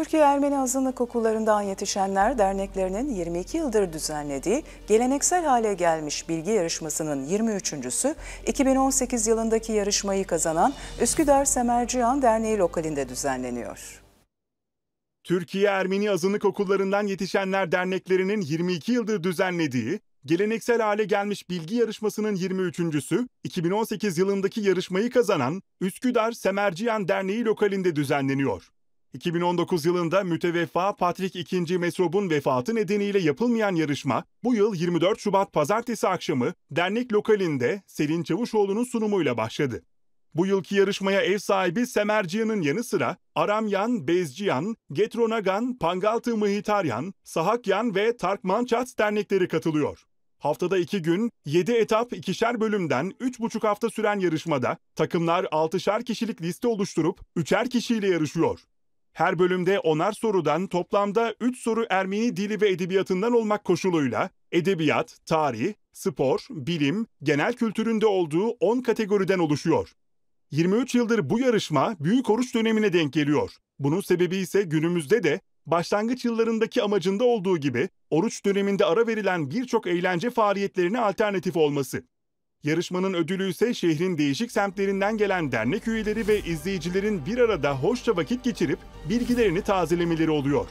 Türkiye Ermeni Azınlık Okullarından Yetişenler Derneklerinin 22 yıldır düzenlediği geleneksel hale gelmiş bilgi yarışmasının 23.sü 2018 yılındaki yarışmayı kazanan Üsküdar Semerciyan Derneği lokalinde düzenleniyor. Türkiye Ermeni Azınlık Okullarından Yetişenler Derneklerinin 22 yıldır düzenlediği geleneksel hale gelmiş bilgi yarışmasının 23.sü 2018 yılındaki yarışmayı kazanan Üsküdar Semerciyan Derneği lokalinde düzenleniyor. 2019 yılında müteveffa Patrick II. Mesrob'un vefatı nedeniyle yapılmayan yarışma bu yıl 24 Şubat pazartesi akşamı dernek lokalinde Selin Çavuşoğlu'nun sunumuyla başladı. Bu yılki yarışmaya ev sahibi Semerciyan'ın yanı sıra Aramyan, Bezciyan, Getronagan, Pangaltı Mıhitaryan, Sahakyan ve Tarkmançat dernekleri katılıyor. Haftada iki gün, 7 etap ikişer bölümden 3,5 hafta süren yarışmada takımlar 6'şer kişilik liste oluşturup 3'er kişiyle yarışıyor. Her bölümde onar sorudan toplamda 3 soru Ermeni dili ve edebiyatından olmak koşuluyla edebiyat, tarih, spor, bilim, genel kültüründe olduğu 10 kategoriden oluşuyor. 23 yıldır bu yarışma büyük oruç dönemine denk geliyor. Bunun sebebi ise günümüzde de başlangıç yıllarındaki amacında olduğu gibi oruç döneminde ara verilen birçok eğlence faaliyetlerine alternatif olması. Yarışmanın ödülü ise şehrin değişik semtlerinden gelen dernek üyeleri ve izleyicilerin bir arada hoşça vakit geçirip bilgilerini tazelemeleri oluyor.